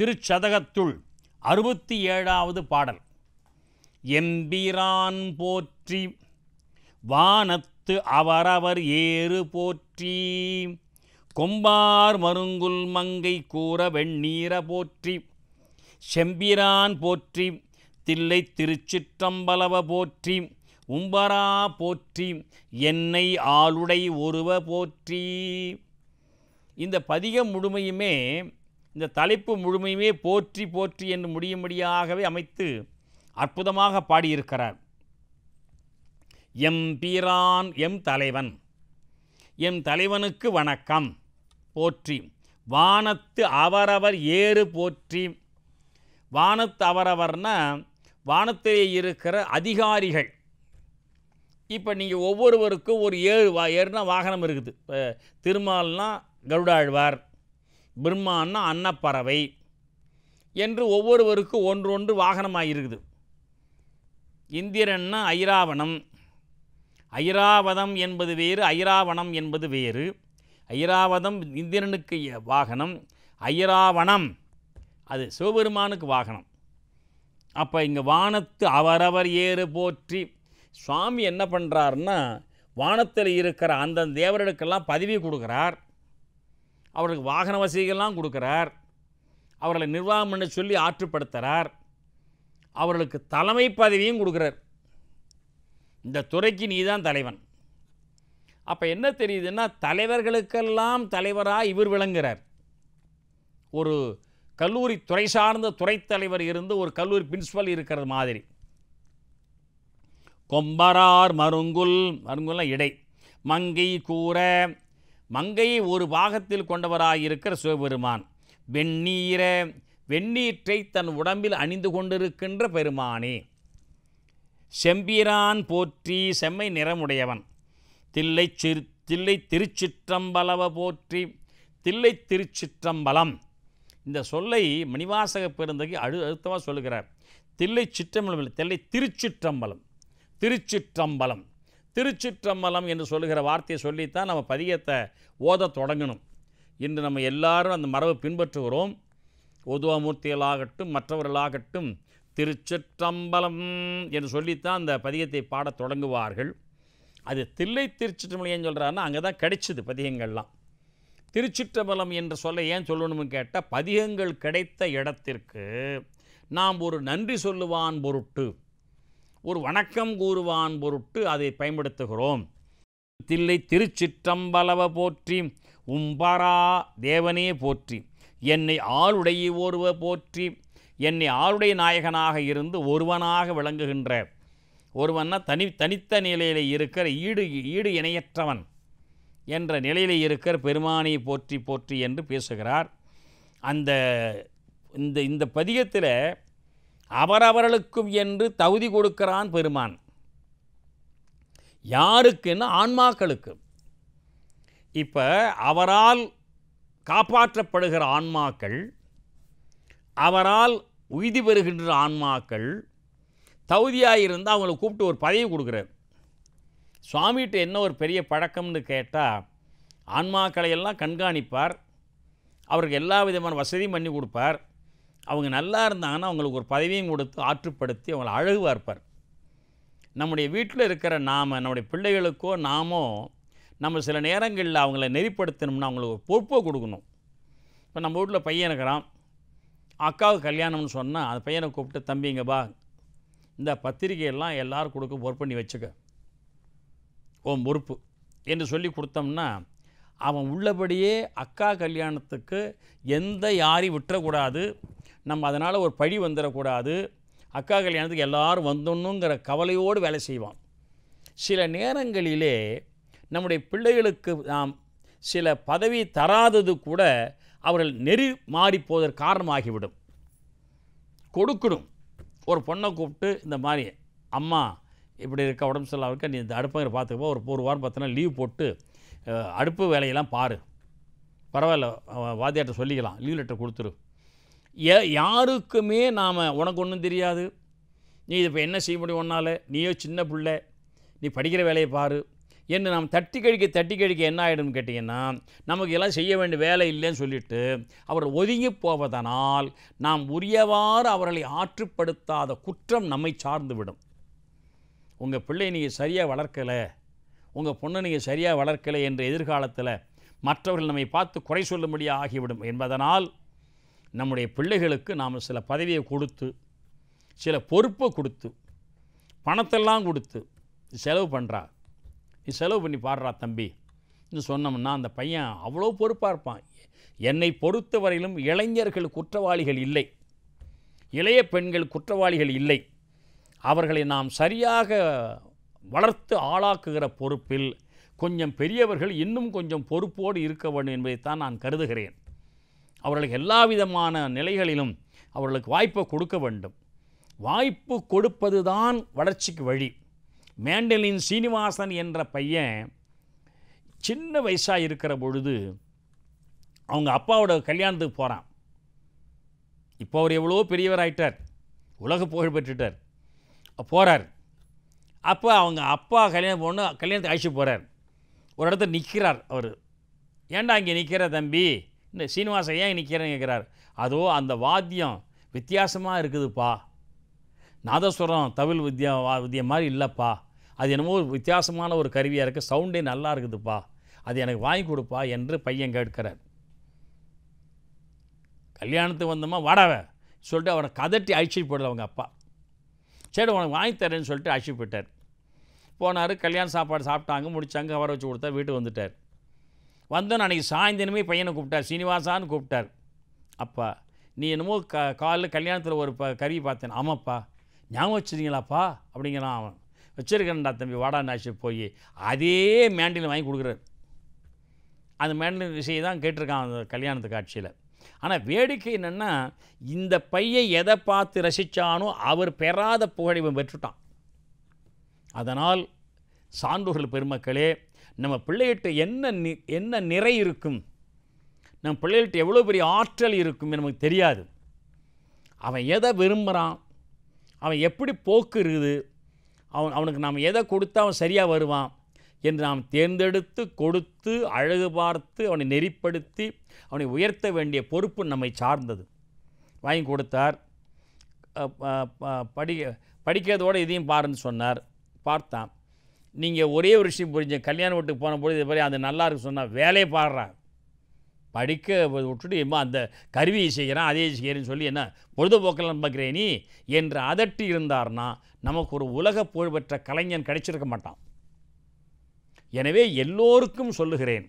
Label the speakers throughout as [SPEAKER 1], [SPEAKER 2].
[SPEAKER 1] திருச்சதகத்துள் அறுபத்தி ஏழாவது பாடல் எம்பிரான் போற்றி வானத்து அவரவர் ஏறு போற்றி கொம்பார் மருங்குல் மங்கை கூற வெண்ணீர போற்றி செம்பிரான் போற்றி தில்லை திருச்சிற்றம்பலவ போற்றி உம்பரா போற்றி என்னை ஆளுடை ஒருவ போற்றி இந்த பதிகம் முழுமையுமே இந்த தலைப்பு முழுமையுமே போற்றி போற்றி என்று முடியாகவே அமைத்து அற்புதமாக பாடியிருக்கிறார் எம் பீரான் எம் தலைவன் எம் தலைவனுக்கு வணக்கம் போற்றி வானத்து அவரவர் ஏறு போற்றி வானத்து அவரவர்னா வானத்திலே இருக்கிற அதிகாரிகள் இப்போ நீங்கள் ஒவ்வொருவருக்கும் ஒரு ஏழு வா ஏறுனா வாகனம் இருக்குது திருமால்னால் கருடாழ்வார் பிரம்மான்னா அன்னப்பறவை என்று ஒவ்வொருவருக்கும் ஒன்று ஒன்று வாகனமாக இருக்குது இந்திரன்னா ஐராவணம் ஐராவதம் என்பது வேறு ஐராவணம் என்பது வேறு ஐராவதம் இந்திரனுக்கு வாகனம் ஐராவணம் அது சிவபெருமானுக்கு வாகனம் அப்போ இங்கே வானத்து அவரவர் ஏறு போற்றி சுவாமி என்ன பண்ணுறாருன்னா வானத்தில் இருக்கிற அந்த தேவர்களுக்கெல்லாம் பதவி கொடுக்குறார் அவர்களுக்கு வாகன வசதிகள்லாம் கொடுக்குறார் அவர்களை நிர்வாகம் பண்ண சொல்லி ஆற்றுப்படுத்துகிறார் அவர்களுக்கு தலைமை பதவியும் கொடுக்குறார் இந்த துறைக்கு நீ தான் தலைவன் அப்போ என்ன தெரியுதுன்னா தலைவர்களுக்கெல்லாம் தலைவராக இவர் விளங்குகிறார் ஒரு கல்லூரி துறை சார்ந்த துறை தலைவர் இருந்து ஒரு கல்லூரி பிரின்ஸிபல் இருக்கிறது மாதிரி கொம்பரார் மருங்குல் மருங்குல்லாம் இடை மங்கை கூற மங்கையை ஒரு பாகத்தில் கொண்டவராயிருக்கிற சிவபெருமான் வெந்நீர வெந்நீற்றை தன் உடம்பில் அணிந்து கொண்டிருக்கின்ற பெருமானே செம்பிரான் போற்றி செம்மை நிறமுடையவன் தில்லை சிறு தில்லை திருச்சிற்றம்பலவ போற்றி தில்லை திருச்சிற்றம்பலம் இந்த சொல்லை மணிவாசக பெருந்தகி அழு அழுத்தமாக சொல்கிறார் தில்லை சிற்றம்பலம் இல்லை தில்லை திருச்சிற்றம்பலம் திருச்சிற்றம்பலம் திருச்சிற்றம்பலம் என்று சொல்லுகிற வார்த்தையை சொல்லித்தான் நம்ம பதியத்தை ஓத தொடங்கணும் இன்று நம்ம எல்லாரும் அந்த மரபை பின்பற்றுகிறோம் உதவமூர்த்திகளாகட்டும் மற்றவர்களாகட்டும் திருச்சிற்றம்பலம் என்று சொல்லித்தான் அந்த பதியத்தை பாடத் தொடங்குவார்கள் அது தில்லை திருச்சிற்றம்பலம் ஏன் சொல்கிறாருன்னா அங்கே தான் கிடைச்சிது பதிகங்கள்லாம் திருச்சிற்றம்பலம் என்று சொல்ல ஏன் சொல்லணும்னு கேட்டால் பதிகங்கள் கிடைத்த இடத்திற்கு நாம் ஒரு நன்றி சொல்லுவான் பொருட்டு ஒரு வணக்கம் கூறுவான் பொருட்டு அதை பயன்படுத்துகிறோம் தில்லை திருச்சிற்றம்பலவ போற்றி உம்பரா தேவனே போற்றி என்னை ஆளுடைய ஒருவ போற்றி என்னை ஆளுடைய நாயகனாக இருந்து ஒருவனாக விளங்குகின்ற ஒருவன்னா தனி தனித்த நிலையில் இருக்கிற ஈடு ஈடு இணையற்றவன் என்ற நிலையில் இருக்கிற பெருமானை போற்றி போற்றி என்று பேசுகிறார் அந்த இந்த இந்த பதிகத்தில் அவரவர்களுக்கும் என்று தகுதி கொடுக்கிறான் பெருமான் யாருக்குன்னு ஆன்மாக்களுக்கு இப்போ அவரால் காப்பாற்றப்படுகிற ஆன்மாக்கள் அவரால் உய்தி பெறுகின்ற ஆன்மாக்கள் தகுதியாக இருந்தால் அவங்கள கூப்பிட்டு ஒரு பதவி கொடுக்குறார் சுவாமிகிட்ட என்ன ஒரு பெரிய பழக்கம்னு கேட்டால் ஆன்மாக்களை எல்லாம் கண்காணிப்பார் அவருக்கு எல்லா விதமான வசதியும் பண்ணி கொடுப்பார் அவங்க நல்லா இருந்தாங்கன்னா அவங்களுக்கு ஒரு பதவியும் கொடுத்து ஆற்றுப்படுத்தி அவங்கள அழகு பார்ப்பார் நம்முடைய வீட்டில் இருக்கிற நாம் நம்முடைய பிள்ளைகளுக்கோ நாமோ நம்ம சில நேரங்களில் அவங்கள நெறிப்படுத்தணும்னா அவங்களுக்கு ஒரு பொறுப்பை கொடுக்கணும் இப்போ நம்ம வீட்டில் பையன் இருக்கிறான் அக்காவுக்கு கல்யாணம்னு சொன்னால் அந்த பையனை கூப்பிட்டு தம்பிங்க பா இந்த பத்திரிகையெல்லாம் எல்லோரும் கொடுக்க ஒர்க் பண்ணி வச்சுக்க ஓம் பொறுப்பு என்று சொல்லி கொடுத்தோம்னா அவன் உள்ளபடியே அக்கா கல்யாணத்துக்கு எந்த யாரையும் விட்டுறக்கூடாது நம்ம அதனால் ஒரு பழி வந்துடக்கூடாது அக்கா கல்யாணத்துக்கு எல்லோரும் வந்துடணுங்கிற கவலையோடு வேலை செய்வோம் சில நேரங்களிலே நம்முடைய பிள்ளைகளுக்கு நாம் சில பதவி தராதது கூட அவர்கள் நெறி மாறி போவதற்கு காரணமாகிவிடும் கொடுக்கணும் ஒரு பொண்ணை கூப்பிட்டு இந்த மாதிரி அம்மா இப்படி இருக்க உடம்பு சரியில்லாம இருக்க நீ இந்த அடுப்பங்கிற பார்த்துக்கப்போ ஒரு ஒரு வாரம் பார்த்தோன்னா லீவ் போட்டு அடுப்பு வேலையெல்லாம் பாரு பரவாயில்ல வாத்தியார்கிட்ட சொல்லிக்கலாம் லீவ் லெட்டர் கொடுத்துரு யாருக்குமே நாம் உனக்கு ஒன்றும் தெரியாது நீ இது இப்போ என்ன செய்ய முடியும் ஒன்றால் நீயோ சின்ன பிள்ளை நீ படிக்கிற வேலையை பாரு என்று நாம் தட்டி கழிக்க தட்டி கழிக்க என்ன ஆகிடும்னு கேட்டிங்கன்னா நமக்கு எல்லாம் செய்ய வேண்டிய வேலை இல்லைன்னு சொல்லிட்டு அவர் ஒதுங்கி போவதனால் நாம் உரியவாறு அவர்களை ஆற்றுப்படுத்தாத குற்றம் நம்மை சார்ந்து விடும் உங்கள் பிள்ளை நீங்கள் சரியாக வளர்க்கலை உங்கள் பொண்ணை நீங்கள் சரியாக வளர்க்கலை என்ற எதிர்காலத்தில் மற்றவர்கள் நம்மை பார்த்து குறை சொல்லும்படியாக ஆகிவிடும் என்பதனால் நம்முடைய பிள்ளைகளுக்கு நாம் சில பதவியை கொடுத்து சில பொறுப்பை கொடுத்து பணத்தெல்லாம் கொடுத்து செலவு பண்ணுறா நீ செலவு பண்ணி பாடுறா தம்பி இன்னும் சொன்னோம்னா அந்த பையன் அவ்வளோ பொறுப்பாக இருப்பான் என்னை பொறுத்த வரையிலும் இளைஞர்கள் குற்றவாளிகள் இல்லை இளைய பெண்கள் குற்றவாளிகள் இல்லை அவர்களை நாம் சரியாக வளர்த்து ஆளாக்குகிற பொறுப்பில் கொஞ்சம் பெரியவர்கள் இன்னும் கொஞ்சம் பொறுப்போடு இருக்க வேண்டும் என்பதைத்தான் நான் கருதுகிறேன் அவர்களுக்கு எல்லா விதமான நிலைகளிலும் அவர்களுக்கு வாய்ப்பை கொடுக்க வேண்டும் வாய்ப்பு கொடுப்பது தான் வளர்ச்சிக்கு வழி மேண்டலின் சீனிவாசன் என்ற பையன் சின்ன வயசாக இருக்கிற பொழுது அவங்க அப்பாவோட கல்யாணத்துக்கு போகிறான் இப்போ அவர் எவ்வளோ பெரியவராயிட்டார் உலக புகழ் பெற்றுட்டார் போகிறார் அப்போ அவங்க அப்பா கல்யாணம் போகணும் கல்யாணத்துக்கு அழைச்சி போகிறார் ஒரு இடத்துல நிற்கிறார் அவர் ஏண்டா இங்கே நிற்கிற தம்பி இந்த சீனிவாசன் ஏன் நிற்கிறேன்னு கேட்குறாரு அதோ அந்த வாத்தியம் வித்தியாசமாக இருக்குதுப்பா நாதஸ்வரம் தவில் வித்யா வித்தியம் மாதிரி இல்லைப்பா அது என்னமோ வித்தியாசமான ஒரு கருவியாக இருக்குது சவுண்டே நல்லா இருக்குதுப்பா அது எனக்கு வாங்கி கொடுப்பா என்று பையன் கேட்கிறார் கல்யாணத்துக்கு வந்தோமா வாடாவ சொல்லிட்டு அவனை கதட்டி அழிச்சிட்டு போடல அவங்க அப்பா சரி உனக்கு வாங்கி தரேன்னு சொல்லிட்டு அழிச்சு போயிட்டார் போனார் கல்யாணம் சாப்பாடு சாப்பிட்டாங்க முடித்தாங்க அவரை வச்சு கொடுத்தா வீட்டு வந்துட்டார் வந்தோன்னு அன்றைக்கி சாயந்தரமே பையனை கூப்பிட்டார் சீனிவாசான்னு கூப்பிட்டார் அப்பா நீ என்னமோ க காலில் கல்யாணத்தில் ஒரு ப கறி பார்த்தேன் ஆமாப்பா ஞாபகம் வச்சுருங்களாப்பா அப்படிங்கிறான் அவன் வச்சுருக்கேன்டா தம்பி வாடா நாச்சு போய் அதே மேண்டில் வாங்கி கொடுக்குறாரு அந்த மேண்டில் விஷயம் தான் கேட்டிருக்கான் அந்த கல்யாணத்து காட்சியில் ஆனால் வேடிக்கை என்னென்னா இந்த பையன் எதை பார்த்து ரசித்தானோ அவர் பெறாத புகழ் பெற்றுட்டான் அதனால் சான்றோர்கள் பெருமக்களே நம்ம பிள்ளைகிட்ட என்ன நி என்ன நிறை இருக்கும் நம்ம பிள்ளைகிட்ட எவ்வளோ பெரிய ஆற்றல் இருக்கும்னு நமக்கு தெரியாது அவன் எதை விரும்புகிறான் அவன் எப்படி போக்கு இருக்குது அவன் அவனுக்கு நாம் எதை கொடுத்தா அவன் சரியாக வருவான் என்று நாம் தேர்ந்தெடுத்து கொடுத்து அழகு பார்த்து அவனை நெறிப்படுத்தி அவனை உயர்த்த வேண்டிய பொறுப்பு நம்மை சார்ந்தது வாங்கி கொடுத்தார் படி படிக்கிறதோடு இதையும் பாருன்னு சொன்னார் பார்த்தான் நீங்கள் ஒரே ஒரு விஷயம் புரிஞ்ச கல்யாணம் வீட்டுக்கு போனபோது இது மாதிரி அந்த நல்லா இருக்கு சொன்னால் வேலையை பாடுறான் படிக்க விட்டுட்டு எம்மா அந்த கருவியை செய்கிறான் அதே செய்கிறேன்னு சொல்லி என்ன பொழுதுபோக்கில் நம்புகிறேன் நீ என்று அதட்டி இருந்தார்னா நமக்கு ஒரு உலக புகழ்பெற்ற கலைஞன் கிடைச்சிருக்க மாட்டான் எனவே எல்லோருக்கும் சொல்லுகிறேன்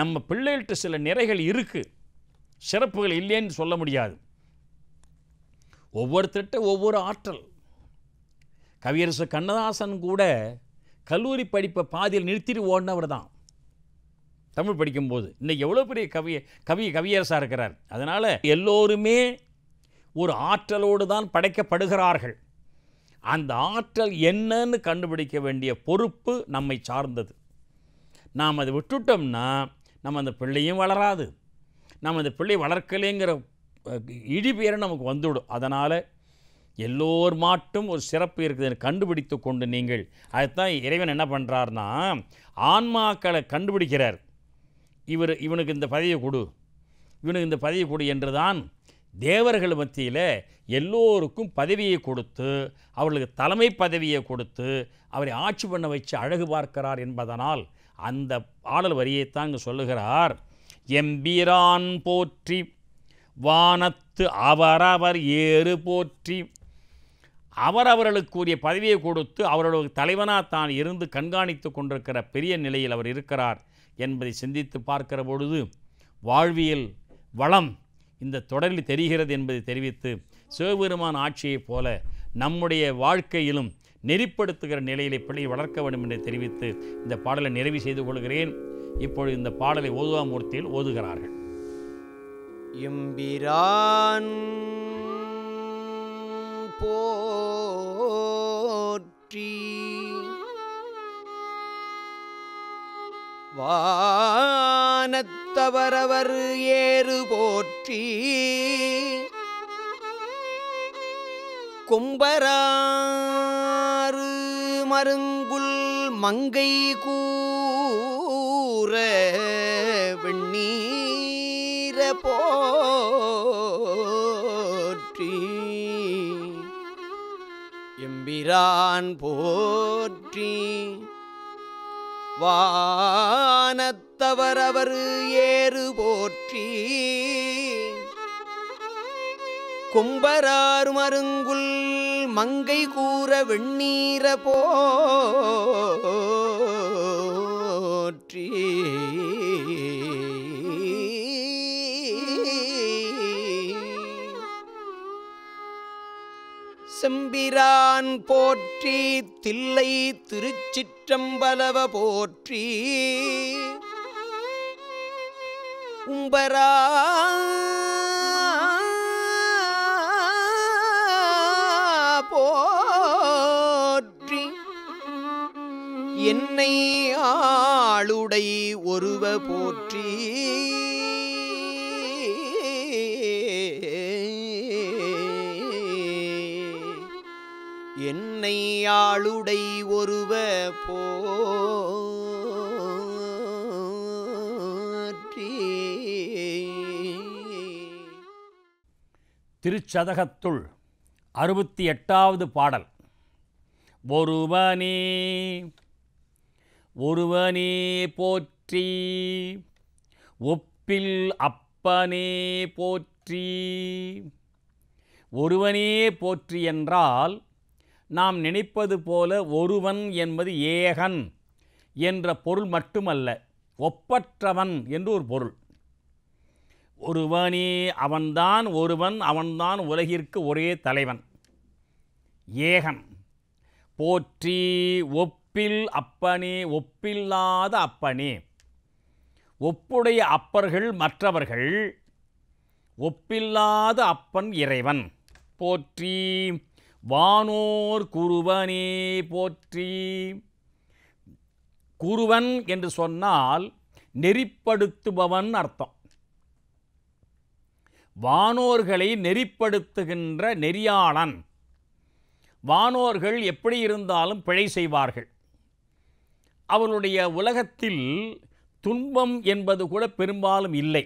[SPEAKER 1] நம்ம பிள்ளைகள்கிட்ட சில நிறைகள் இருக்குது சிறப்புகள் இல்லைன்னு சொல்ல முடியாது ஒவ்வொருத்தர்கிட்ட ஒவ்வொரு ஆற்றல் கவியரசு கண்ணதாசன் கூட கல்லூரி படிப்பை பாதியில் நிறுத்திட்டு ஓடினவர் தான் தமிழ் படிக்கும்போது இன்றைக்கி எவ்வளோ பெரிய கவி கவி கவியரசாக இருக்கிறார் அதனால் எல்லோருமே ஒரு ஆற்றலோடு தான் படைக்கப்படுகிறார்கள் அந்த ஆற்றல் என்னன்னு கண்டுபிடிக்க வேண்டிய பொறுப்பு நம்மை சார்ந்தது நாம் அதை விட்டுட்டோம்னா நம்ம அந்த பிள்ளையும் வளராது நம்ம அந்த பிள்ளை வளர்க்கலைங்கிற இழிபேரை நமக்கு வந்துவிடும் அதனால் எல்லோர் மாட்டும் ஒரு சிறப்பு இருக்குது கண்டுபிடித்து கொண்டு நீங்கள் அதுதான் இறைவன் என்ன பண்ணுறார்னா ஆன்மாக்களை கண்டுபிடிக்கிறார் இவர் இவனுக்கு இந்த பதவியை கொடு இவனுக்கு இந்த பதவியை கொடு என்று தான் தேவர்கள் மத்தியில் எல்லோருக்கும் பதவியை கொடுத்து அவர்களுக்கு தலைமை பதவியை கொடுத்து அவரை ஆட்சி பண்ண வச்சு அழகு பார்க்கிறார் என்பதனால் அந்த ஆடல் வரியைத்தாங்க சொல்லுகிறார் எம்பீரான் போற்றி வானத்து அவரவர் ஏறு போற்றி அவர் அவர்களுக்குரிய பதவியை கொடுத்து அவர்களுக்கு தலைவனாக தான் இருந்து கண்காணித்து கொண்டிருக்கிற பெரிய நிலையில் அவர் இருக்கிறார் என்பதை சிந்தித்து பார்க்கிற பொழுது வாழ்வியல் வளம் இந்த தொடரில் தெரிகிறது என்பதை தெரிவித்து சிவபெருமான் ஆட்சியைப் போல நம்முடைய வாழ்க்கையிலும் நெறிப்படுத்துகிற நிலையிலே பிள்ளையை வளர்க்க வேண்டும் என்று தெரிவித்து இந்த பாடலை நிறைவு செய்து கொள்கிறேன் இப்பொழுது இந்த பாடலை ஓதுவா மூர்த்தியில் ஓதுகிறார்கள் எம்பிரான்
[SPEAKER 2] போற்றி வானத்தவரவர் ஏறு போற்றி கும்பராறு மருங்குல் மங்கை கூற வெண்ணீர போ எம்பிரான் போற்றி வானத்தவர் அவர் ஏறு போற்றி கும்பராறு மருங்குல் மங்கை கூற வெண்ணீர போற்றி செம்பிரான் போற்றி தில்லை திருச்சிற்றம்பலவ போற்றி உம்பரா போற்றி என்னை ஆளுடை ஒருவ போற்றி ஓலை ஒருவ போற்றி
[SPEAKER 1] திருச்சதகத்துள் அறுபத்தி எட்டாவது பாடல் ஒருவனே ஒருவனே போற்றி ஒப்பில் அப்பனே போற்றி ஒருவனே போற்றி என்றால் நாம் நினைப்பது போல ஒருவன் என்பது ஏகன் என்ற பொருள் மட்டுமல்ல ஒப்பற்றவன் என்று ஒரு பொருள் ஒருவனே அவன்தான் ஒருவன் அவன்தான் உலகிற்கு ஒரே தலைவன் ஏகன் போற்றி ஒப்பில் அப்பனே ஒப்பில்லாத அப்பனே ஒப்புடைய அப்பர்கள் மற்றவர்கள் ஒப்பில்லாத அப்பன் இறைவன் போற்றி வானோர் குருவனே போற்றி குருவன் என்று சொன்னால் நெறிப்படுத்துபவன் அர்த்தம் வானோர்களை நெறிப்படுத்துகின்ற நெறியாளன் வானோர்கள் எப்படி இருந்தாலும் பிழை செய்வார்கள் அவருடைய உலகத்தில் துன்பம் என்பது கூட பெரும்பாலும் இல்லை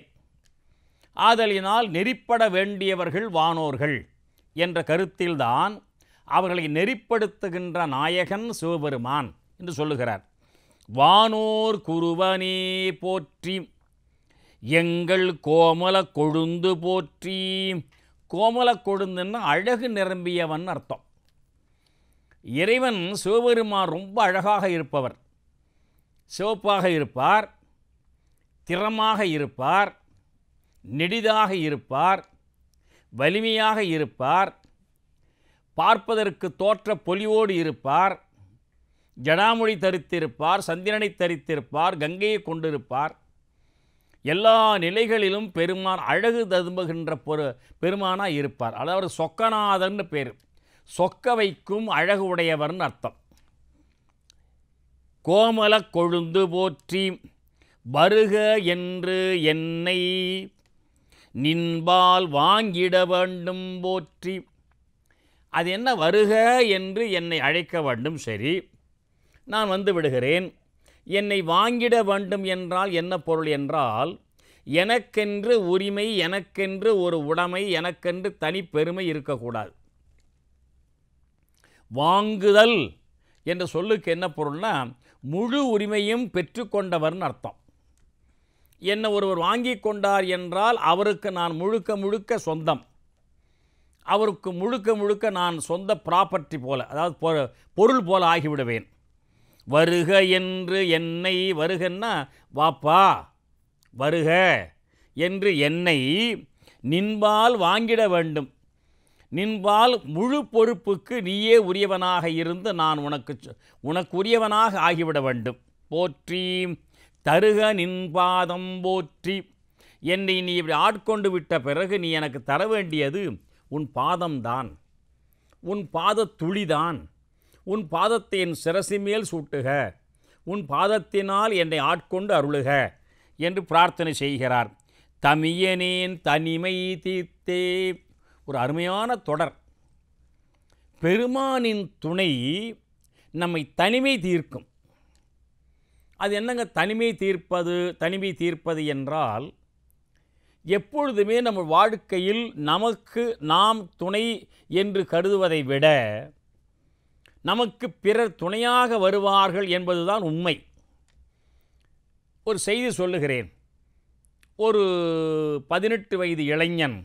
[SPEAKER 1] ஆதலினால் நெறிப்பட வேண்டியவர்கள் வானோர்கள் என்ற கருத்தில்தான் அவர்களை நெறிப்படுத்துகின்ற நாயகன் சிவபெருமான் என்று சொல்லுகிறார் வானோர் குருவனே போற்றி எங்கள் கோமல கொழுந்து போற்றி கோமல கொழுந்துன்னு அழகு நிரம்பியவன் அர்த்தம் இறைவன் சிவபெருமான் ரொம்ப அழகாக இருப்பவர் சிவப்பாக இருப்பார் திறமாக இருப்பார் நெடிதாக இருப்பார் வலிமையாக இருப்பார் பார்ப்பதற்கு தோற்ற பொலிவோடு இருப்பார் ஜடாமொழி தரித்திருப்பார் சந்திரனை தரித்திருப்பார் கங்கையை கொண்டிருப்பார் எல்லா நிலைகளிலும் பெருமான் அழகு ததும்புகின்ற பொரு பெருமானாக இருப்பார் அதாவது சொக்கநாதன் பேர் சொக்க வைக்கும் அழகு உடையவர்னு அர்த்தம் கோமல கொழுந்து போற்றி வருக என்று என்னை நின்பால் வாங்கிட வேண்டும் போற்றி அது என்ன வருக என்று என்னை அழைக்க வேண்டும் சரி நான் வந்து விடுகிறேன் என்னை வாங்கிட வேண்டும் என்றால் என்ன பொருள் என்றால் எனக்கென்று உரிமை எனக்கென்று ஒரு உடைமை எனக்கென்று தனிப்பெருமை இருக்கக்கூடாது வாங்குதல் என்ற சொல்லுக்கு என்ன பொருள்னா முழு உரிமையும் பெற்றுக்கொண்டவர்னு அர்த்தம் என்னை ஒருவர் வாங்கி கொண்டார் என்றால் அவருக்கு நான் முழுக்க முழுக்க சொந்தம் அவருக்கு முழுக்க முழுக்க நான் சொந்த ப்ராப்பர்ட்டி போல அதாவது பொருள் போல ஆகிவிடுவேன் வருக என்று என்னை வருகன்னா வாப்பா வருக என்று என்னை நின்பால் வாங்கிட வேண்டும் நின்பால் முழு பொறுப்புக்கு நீயே உரியவனாக இருந்து நான் உனக்கு உனக்கு உரியவனாக ஆகிவிட வேண்டும் போற்றி தருக நின்பாதம் போற்றி என்னை நீ இப்படி ஆட்கொண்டு விட்ட பிறகு நீ எனக்கு தர வேண்டியது உன் பாதம்தான் உன் பாத துளிதான் உன் என் சிரசி மேல் சூட்டுக உன் பாதத்தினால் என்னை ஆட்கொண்டு அருளுக என்று பிரார்த்தனை செய்கிறார் தமியனேன் தனிமை தீர்த்தே ஒரு அருமையான தொடர் பெருமானின் துணை நம்மை தனிமை தீர்க்கும் அது என்னங்க தனிமை தீர்ப்பது தனிமை தீர்ப்பது என்றால் எப்பொழுதுமே நம்ம வாழ்க்கையில் நமக்கு நாம் துணை என்று கருதுவதை விட நமக்கு பிறர் துணையாக வருவார்கள் என்பதுதான் உண்மை ஒரு செய்தி சொல்லுகிறேன் ஒரு பதினெட்டு வயது இளைஞன்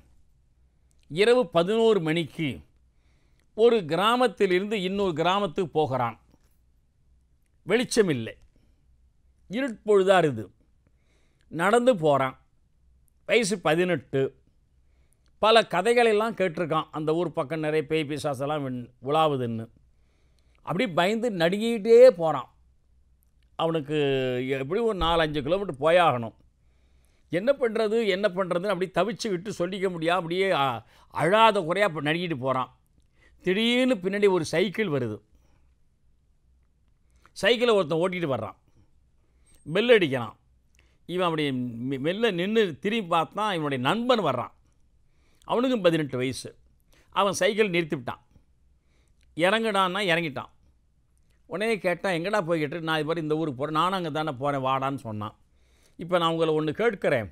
[SPEAKER 1] இரவு பதினோரு மணிக்கு ஒரு கிராமத்திலிருந்து இன்னொரு கிராமத்துக்கு போகிறான் வெளிச்சமில்லை இருட்பொழுதாக இருது நடந்து போகிறான் வயசு பதினெட்டு பல கதைகளெல்லாம் கேட்டிருக்கான் அந்த ஊர் பக்கம் நிறைய பேய் பிசாசெல்லாம் உலாவுதுன்னு அப்படி பயந்து நடுங்கிட்டே போகிறான் அவனுக்கு எப்படியும் ஒரு நாலஞ்சு கிலோமீட்டர் போயாகணும் என்ன பண்ணுறது என்ன பண்ணுறதுன்னு அப்படி தவிச்சு விட்டு சொல்லிக்க முடியாது அப்படியே அழாத குறையாக இப்போ நடுங்கிட்டு போகிறான் திடீர்னு பின்னாடி ஒரு சைக்கிள் வருது சைக்கிளை ஒருத்தன் ஓட்டிகிட்டு வர்றான் பெல் அடிக்கிறான் இவன் அப்படி மெல்ல நின்று திரும்பி பார்த்தான் இவனுடைய நண்பன் வர்றான் அவனுக்கும் பதினெட்டு வயசு அவன் சைக்கிள் நிறுத்திவிட்டான் இறங்குடான்னா இறங்கிட்டான் உடனே கேட்டான் எங்கடா போய்கிட்டு நான் இது மாதிரி இந்த ஊருக்கு போகிறேன் நானும் அங்கே தானே போகிறேன் வாடான்னு சொன்னான் இப்போ நான் உங்களை ஒன்று கேட்குறேன்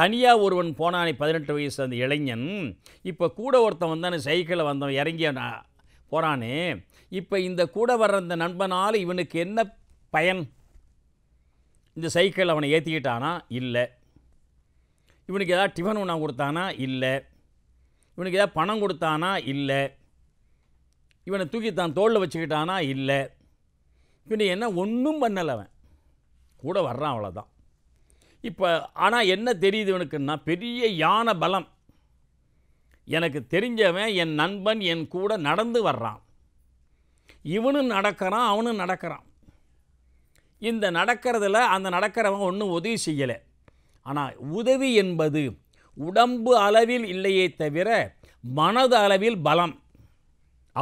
[SPEAKER 1] தனியாக ஒருவன் போனானே பதினெட்டு வயசு அந்த இளைஞன் இப்போ கூட ஒருத்தன் வந்தானே சைக்கிளை வந்தவன் இறங்கிய போகிறானே இப்போ இந்த கூட வர்ற அந்த நண்பனால் இவனுக்கு என்ன பயன் இந்த சைக்கிள் அவனை ஏற்றிக்கிட்டானா இல்லை இவனுக்கு ஏதாவது டிஃபன் உணவு கொடுத்தானா இல்லை இவனுக்கு ஏதாவது பணம் கொடுத்தானா இல்லை இவனை தூக்கி தான் தோளில் வச்சுக்கிட்டானா இல்லை இவனை என்ன ஒன்றும் பண்ணலை அவன் கூட வர்றான் அவ்வளோதான் இப்போ ஆனால் என்ன தெரியுது இவனுக்குன்னா பெரிய யானை பலம் எனக்கு தெரிஞ்சவன் என் நண்பன் என் கூட நடந்து வர்றான் இவனும் நடக்கிறான் அவனும் நடக்கிறான் இந்த நடக்கிறதுல அந்த நடக்கிறவங்க ஒன்றும் உதவி செய்யலை ஆனால் உதவி என்பது உடம்பு அளவில் இல்லையே தவிர மனது அளவில் பலம்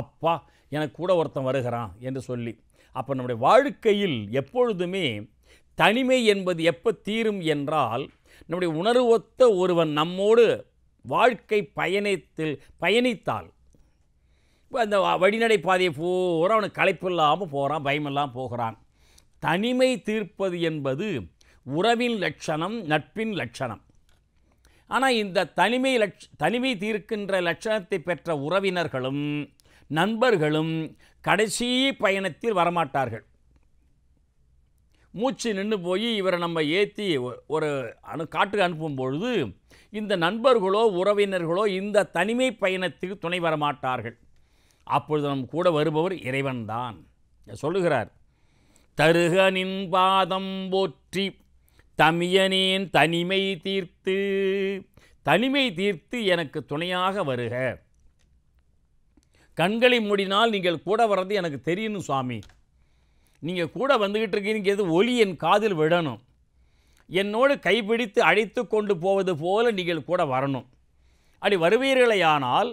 [SPEAKER 1] அப்பா எனக்கு கூட ஒருத்தன் வருகிறான் என்று சொல்லி அப்போ நம்முடைய வாழ்க்கையில் எப்பொழுதுமே தனிமை என்பது எப்போ தீரும் என்றால் நம்முடைய உணர்வொத்த ஒருவன் நம்மோடு வாழ்க்கை பயணத்தில் பயணித்தால் இப்போ அந்த வழிநடை பாதையை பூரா அவனுக்கு களைப்பு இல்லாமல் போகிறான் பயமில்லாமல் போகிறான் தனிமை தீர்ப்பது என்பது உறவின் லட்சணம் நட்பின் லட்சணம் ஆனால் இந்த தனிமை லட்ச தனிமை தீர்க்கின்ற லட்சணத்தை பெற்ற உறவினர்களும் நண்பர்களும் கடைசி பயணத்தில் வரமாட்டார்கள் மூச்சு நின்று போய் இவரை நம்ம ஏற்றி ஒரு அனு காட்டுக்கு அனுப்பும் பொழுது இந்த நண்பர்களோ உறவினர்களோ இந்த தனிமை பயணத்துக்கு துணை வரமாட்டார்கள் அப்பொழுது நம் கூட வருபவர் இறைவன்தான் சொல்லுகிறார் தருகனின் பாதம் போற்றி தமியனேன் தனிமை தீர்த்து தனிமை தீர்த்து எனக்கு துணையாக வருக கண்களை மூடினால் நீங்கள் கூட வர்றது எனக்கு தெரியணும் சுவாமி நீங்கள் கூட வந்துக்கிட்டு இருக்கீங்க எது ஒலி என் காதில் விடணும் என்னோடு கைப்பிடித்து அழைத்து கொண்டு போவது போல நீங்கள் கூட வரணும் அப்படி வருவீர்களையானால்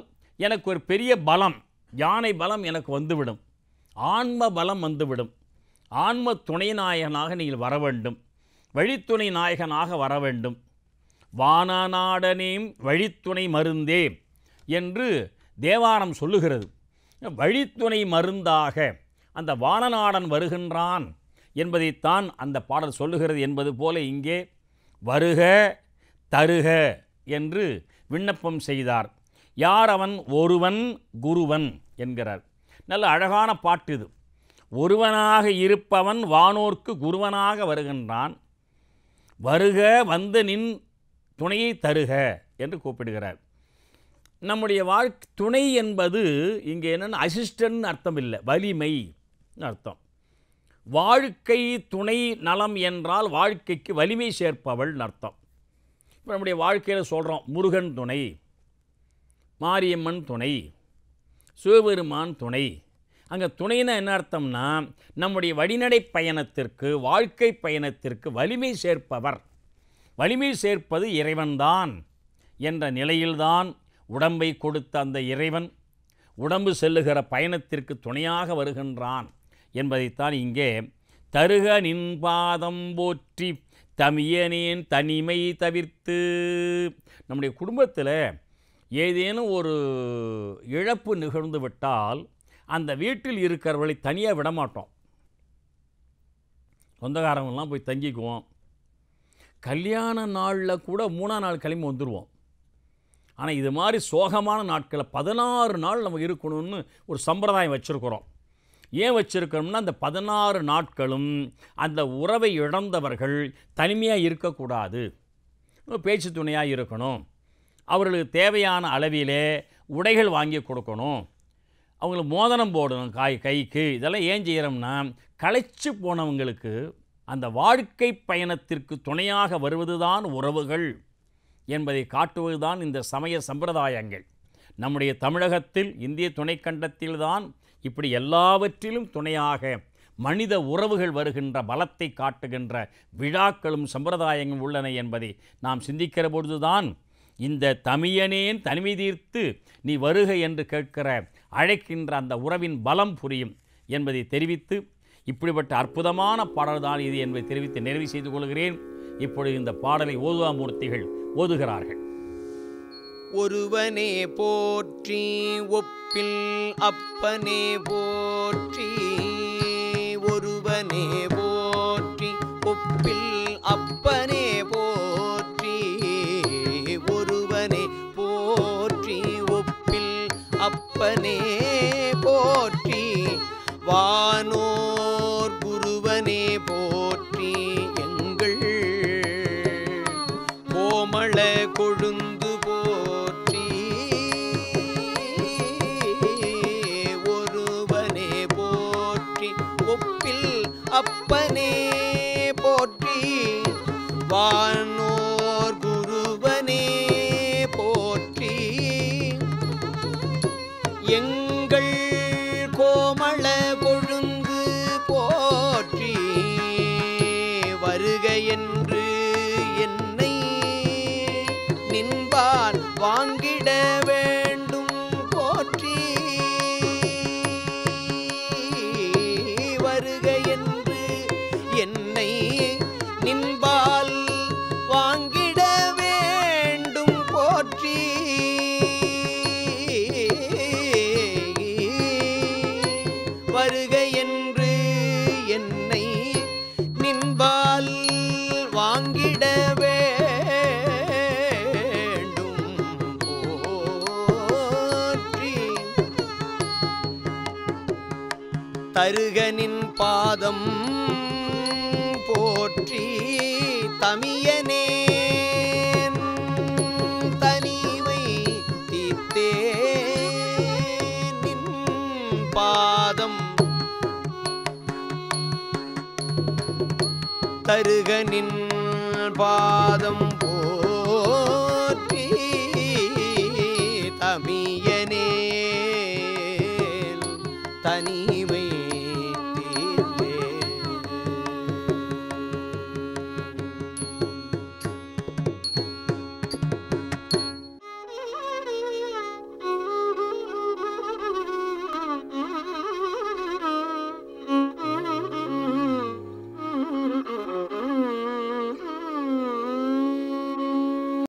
[SPEAKER 1] எனக்கு ஒரு பெரிய பலம் யானை பலம் எனக்கு வந்துவிடும் ஆன்ம பலம் வந்துவிடும் ஆன்ம துணை நாயகனாக நீங்கள் வர வேண்டும் வழித்துணை நாயகனாக வர வேண்டும் நாடனேம் வழித்துணை மருந்தே என்று தேவாரம் சொல்லுகிறது வழித்துணை மருந்தாக அந்த வானநாடன் வருகின்றான் என்பதைத்தான் அந்த பாடல் சொல்லுகிறது என்பது போல இங்கே வருக தருக என்று விண்ணப்பம் செய்தார் யார் அவன் ஒருவன் குருவன் என்கிறார் நல்ல அழகான பாட்டு இது ஒருவனாக இருப்பவன் வானோர்க்கு குருவனாக வருகின்றான் வருக வந்து நின் துணையை தருக என்று கூப்பிடுகிறார் நம்முடைய வாழ்க்கை துணை என்பது இங்கே என்னென்னு அசிஸ்டன் அர்த்தம் இல்லை வலிமை அர்த்தம் வாழ்க்கை துணை நலம் என்றால் வாழ்க்கைக்கு வலிமை சேர்ப்பவள் அர்த்தம் இப்போ நம்முடைய வாழ்க்கையில் சொல்கிறோம் முருகன் துணை மாரியம்மன் துணை சிவபெருமான் துணை அங்கே துணைனா என்ன அர்த்தம்னா நம்முடைய வழிநடை பயணத்திற்கு வாழ்க்கை பயணத்திற்கு வலிமை சேர்ப்பவர் வலிமை சேர்ப்பது இறைவன்தான் என்ற நிலையில்தான் உடம்பை கொடுத்த அந்த இறைவன் உடம்பு செல்லுகிற பயணத்திற்கு துணையாக வருகின்றான் என்பதைத்தான் இங்கே தருக நின்பாதம் போற்றி தமியனேன் தனிமை தவிர்த்து நம்முடைய குடும்பத்தில் ஏதேனும் ஒரு இழப்பு நிகழ்ந்து விட்டால் அந்த வீட்டில் இருக்கிறவர்களை தனியாக விடமாட்டோம் சொந்தக்காரங்களெலாம் போய் தங்கிக்குவோம் கல்யாண நாளில் கூட மூணா நாள் கிளம்பி வந்துடுவோம் ஆனால் இது மாதிரி சோகமான நாட்களை பதினாறு நாள் நம்ம இருக்கணும்னு ஒரு சம்பிரதாயம் வச்சுருக்குறோம் ஏன் வச்சுருக்கணும்னா அந்த பதினாறு நாட்களும் அந்த உறவை இழந்தவர்கள் தனிமையாக இருக்கக்கூடாது பேச்சு துணையாக இருக்கணும் அவர்களுக்கு தேவையான அளவிலே உடைகள் வாங்கி கொடுக்கணும் அவங்களுக்கு மோதனம் போடணும் காய் கைக்கு இதெல்லாம் ஏன் செய்கிறோம்னா களைச்சு போனவங்களுக்கு அந்த வாழ்க்கை பயணத்திற்கு துணையாக வருவதுதான் உறவுகள் என்பதை காட்டுவதுதான் இந்த சமய சம்பிரதாயங்கள் நம்முடைய தமிழகத்தில் இந்திய துணைக்கண்டத்தில்தான் இப்படி எல்லாவற்றிலும் துணையாக மனித உறவுகள் வருகின்ற பலத்தை காட்டுகின்ற விழாக்களும் சம்பிரதாயங்களும் உள்ளன என்பதை நாம் சிந்திக்கிற பொழுதுதான் இந்த தமியனேன் தனிமை தீர்த்து நீ வருக என்று கேட்கிற அழைக்கின்ற அந்த உறவின் பலம் புரியும் என்பதை தெரிவித்து இப்படிப்பட்ட அற்புதமான பாடல்தான் இது என்பதை தெரிவித்து நிறைவு செய்து கொள்கிறேன் இப்பொழுது இந்த பாடலை ஓதுவாமூர்த்திகள் ஓதுகிறார்கள்
[SPEAKER 2] ஒருவனே போற்றி ஒப்பில் அப்பனே போற்றி அப்பனே போற்றி வானோ முருகனின் பாதம் போற்றி தமியனே தனிமை தீர்த்தே நின் பாதம் தருகனின் பாதம்